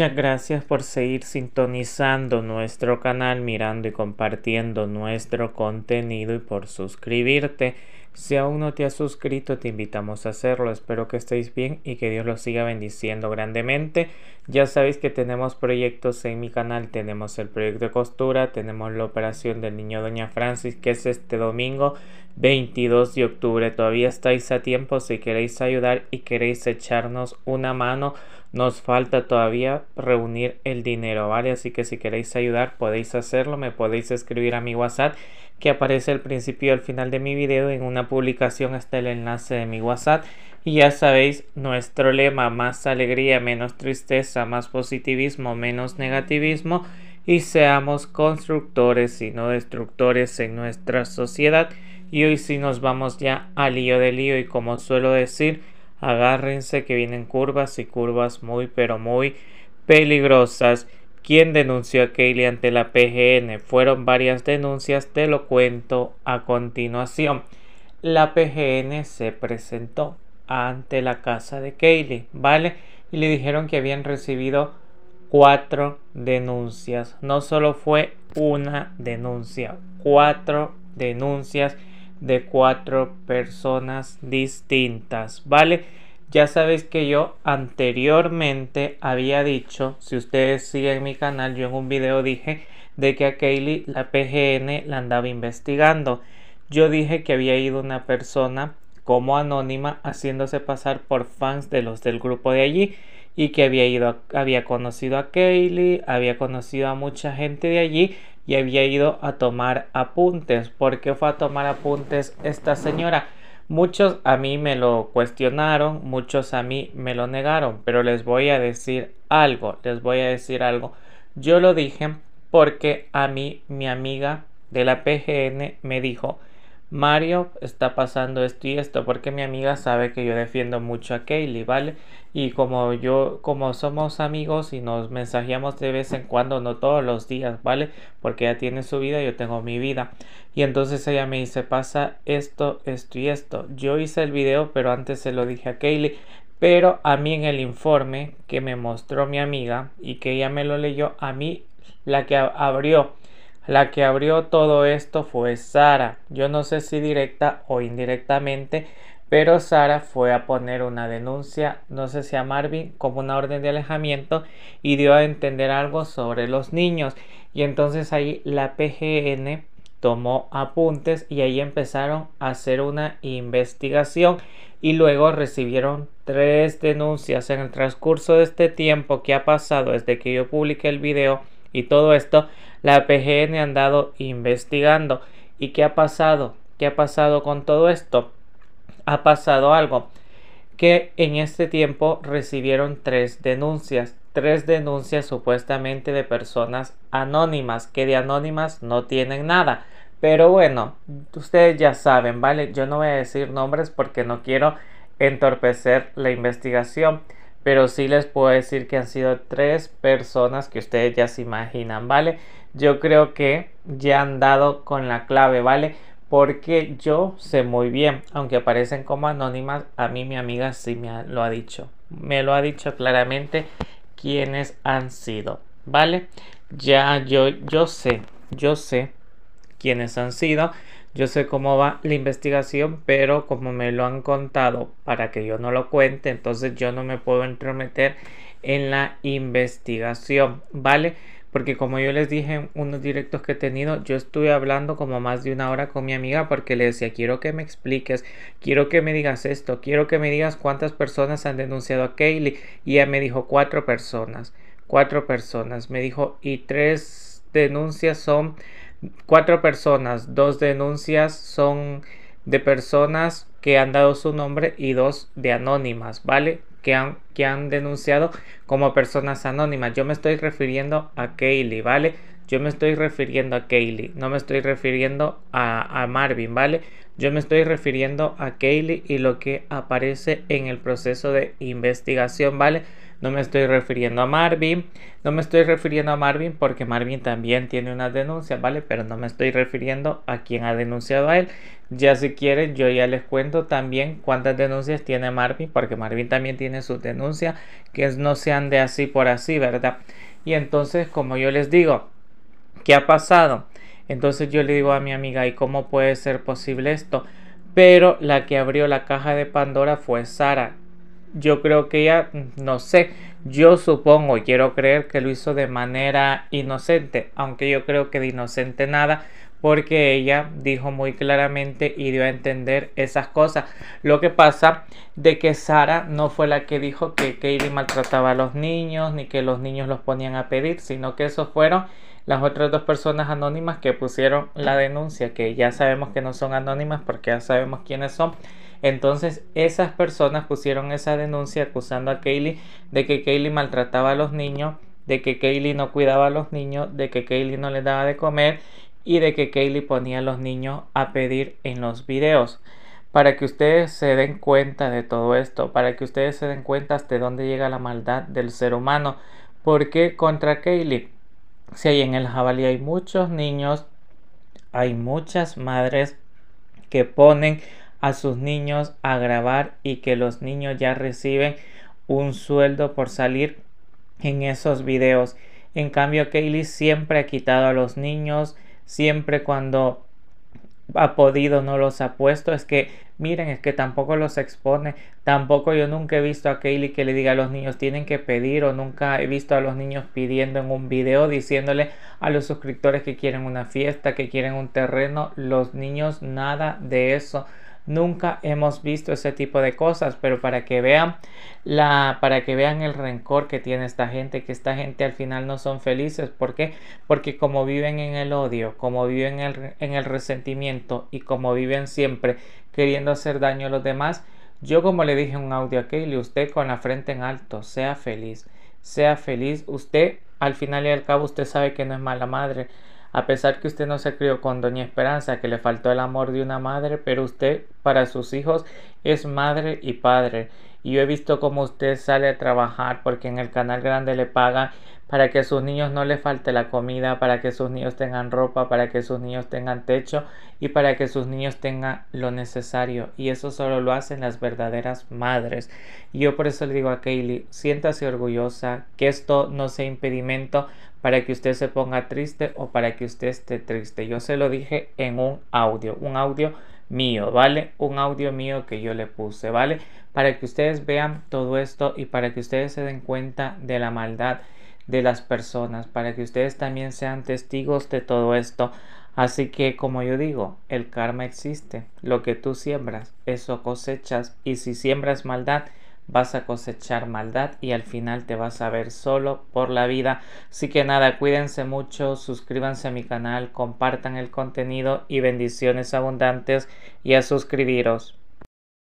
Muchas gracias por seguir sintonizando nuestro canal, mirando y compartiendo nuestro contenido y por suscribirte. Si aún no te has suscrito, te invitamos a hacerlo. Espero que estéis bien y que Dios los siga bendiciendo grandemente. Ya sabéis que tenemos proyectos en mi canal. Tenemos el proyecto de costura, tenemos la operación del niño Doña Francis, que es este domingo 22 de octubre. Todavía estáis a tiempo si queréis ayudar y queréis echarnos una mano. Nos falta todavía reunir el dinero, ¿vale? Así que si queréis ayudar, podéis hacerlo. Me podéis escribir a mi WhatsApp que aparece al principio y al final de mi video en una publicación hasta el enlace de mi WhatsApp. Y ya sabéis nuestro lema, más alegría, menos tristeza, más positivismo, menos negativismo y seamos constructores y no destructores en nuestra sociedad. Y hoy si nos vamos ya al lío del lío y como suelo decir, agárrense que vienen curvas y curvas muy pero muy peligrosas. ¿Quién denunció a Kaylee ante la PGN. Fueron varias denuncias, te lo cuento a continuación. La PGN se presentó ante la casa de Kaylee, ¿vale? Y le dijeron que habían recibido cuatro denuncias. No solo fue una denuncia, cuatro denuncias de cuatro personas distintas, ¿vale? Ya sabéis que yo anteriormente había dicho, si ustedes siguen mi canal, yo en un video dije de que a Kaylee la PGN la andaba investigando. Yo dije que había ido una persona como anónima haciéndose pasar por fans de los del grupo de allí y que había ido había conocido a Kaylee, había conocido a mucha gente de allí y había ido a tomar apuntes. ¿Por qué fue a tomar apuntes esta señora? Muchos a mí me lo cuestionaron, muchos a mí me lo negaron, pero les voy a decir algo, les voy a decir algo. Yo lo dije porque a mí mi amiga de la PGN me dijo, Mario está pasando esto y esto, porque mi amiga sabe que yo defiendo mucho a Kaylee, ¿vale? Y como yo, como somos amigos y nos mensajeamos de vez en cuando, no todos los días, ¿vale? Porque ella tiene su vida, yo tengo mi vida. Y entonces ella me dice, pasa esto, esto y esto. Yo hice el video, pero antes se lo dije a Kaylee. Pero a mí en el informe que me mostró mi amiga y que ella me lo leyó, a mí la que abrió la que abrió todo esto fue Sara. Yo no sé si directa o indirectamente, pero Sara fue a poner una denuncia, no sé si a Marvin, como una orden de alejamiento y dio a entender algo sobre los niños. Y entonces ahí la PGN tomó apuntes y ahí empezaron a hacer una investigación y luego recibieron tres denuncias en el transcurso de este tiempo que ha pasado desde que yo publiqué el video y todo esto, la PGN ha andado investigando. ¿Y qué ha pasado? ¿Qué ha pasado con todo esto? Ha pasado algo que en este tiempo recibieron tres denuncias, tres denuncias supuestamente de personas anónimas, que de anónimas no tienen nada. Pero bueno, ustedes ya saben, ¿vale? Yo no voy a decir nombres porque no quiero entorpecer la investigación pero sí les puedo decir que han sido tres personas que ustedes ya se imaginan, ¿vale? Yo creo que ya han dado con la clave, ¿vale? Porque yo sé muy bien, aunque aparecen como anónimas, a mí mi amiga sí me lo ha dicho. Me lo ha dicho claramente quiénes han sido, ¿vale? Ya yo, yo sé, yo sé quiénes han sido. Yo sé cómo va la investigación, pero como me lo han contado para que yo no lo cuente, entonces yo no me puedo entrometer en la investigación, ¿vale? Porque como yo les dije en unos directos que he tenido, yo estuve hablando como más de una hora con mi amiga porque le decía, quiero que me expliques, quiero que me digas esto, quiero que me digas cuántas personas han denunciado a Kaylee. Y ella me dijo, cuatro personas, cuatro personas. Me dijo, y tres denuncias son cuatro personas, dos denuncias son de personas que han dado su nombre y dos de anónimas, ¿vale? Que han, que han denunciado como personas anónimas. Yo me estoy refiriendo a Kaylee, ¿vale? Yo me estoy refiriendo a Kaylee, no me estoy refiriendo a, Marvin, ¿vale? Yo me estoy refiriendo a Kaylee y lo que aparece en el proceso de investigación, ¿vale? No me estoy refiriendo a Marvin, no me estoy refiriendo a Marvin porque Marvin también tiene una denuncia, ¿vale? Pero no me estoy refiriendo a quien ha denunciado a él. Ya si quieren, yo ya les cuento también cuántas denuncias tiene Marvin, porque Marvin también tiene su denuncia. que no sean de así por así, ¿verdad? Y entonces, como yo les digo, ¿Qué ha pasado? Entonces yo le digo a mi amiga, ¿y cómo puede ser posible esto? Pero la que abrió la caja de Pandora fue Sara. Yo creo que ella, mm, no sé, yo supongo, quiero creer que lo hizo de manera inocente, aunque yo creo que de inocente nada, porque ella dijo muy claramente y dio a entender esas cosas. Lo que pasa de que Sara no fue la que dijo que Kaylee maltrataba a los niños ni que los niños los ponían a pedir, sino que esos fueron las otras dos personas anónimas que pusieron la denuncia, que ya sabemos que no son anónimas porque ya sabemos quiénes son. Entonces esas personas pusieron esa denuncia acusando a Kaylee de que Kaylee maltrataba a los niños, de que Kaylee no cuidaba a los niños, de que Kaylee no les daba de comer y de que Kaylee ponía a los niños a pedir en los videos. Para que ustedes se den cuenta de todo esto, para que ustedes se den cuenta hasta dónde llega la maldad del ser humano. Porque contra Kaylee, si hay en el jabalí hay muchos niños, hay muchas madres que ponen a sus niños a grabar y que los niños ya reciben un sueldo por salir en esos videos. En cambio, Kaylee siempre ha quitado a los niños siempre cuando ha podido, no los ha puesto. Es que, miren, es que tampoco los expone. Tampoco yo nunca he visto a Kaylee que le diga a los niños tienen que pedir o nunca he visto a los niños pidiendo en un video diciéndole a los suscriptores que quieren una fiesta, que quieren un terreno. Los niños nada de eso. Nunca hemos visto ese tipo de cosas, pero para que vean la para que vean el rencor que tiene esta gente, que esta gente al final no son felices, ¿por qué? Porque como viven en el odio, como viven en el, resentimiento y como viven siempre queriendo hacer daño a los demás, yo como le dije en un audio a le, usted con la frente en alto, sea feliz, sea feliz, usted al final y al cabo usted sabe que no es mala madre, a pesar que usted no se crió con Doña Esperanza, que le faltó el amor de una madre, pero usted para sus hijos es madre y padre. Y yo he visto cómo usted sale a trabajar porque en el canal grande le pagan para que sus niños no le falte la comida, para que sus niños tengan ropa, para que sus niños tengan techo y para que sus niños tengan lo necesario. Y eso solo lo hacen las verdaderas madres. Y yo por eso le digo a Kaylee, siéntase orgullosa, que esto no sea impedimento para que usted se ponga triste o para que usted esté triste. Yo se lo dije en un audio, un audio mío, ¿vale? Un audio mío que yo le puse, ¿vale? Para que ustedes vean todo esto y para que ustedes se den cuenta de la maldad de las personas, para que ustedes también sean testigos de todo esto. Así que como yo digo, el karma existe. Lo que tú siembras, eso cosechas. Y si siembras maldad, vas a cosechar maldad y al final te vas a ver solo por la vida. Así que nada, cuídense mucho, suscríbanse a mi canal, compartan el contenido y bendiciones abundantes y a suscribiros.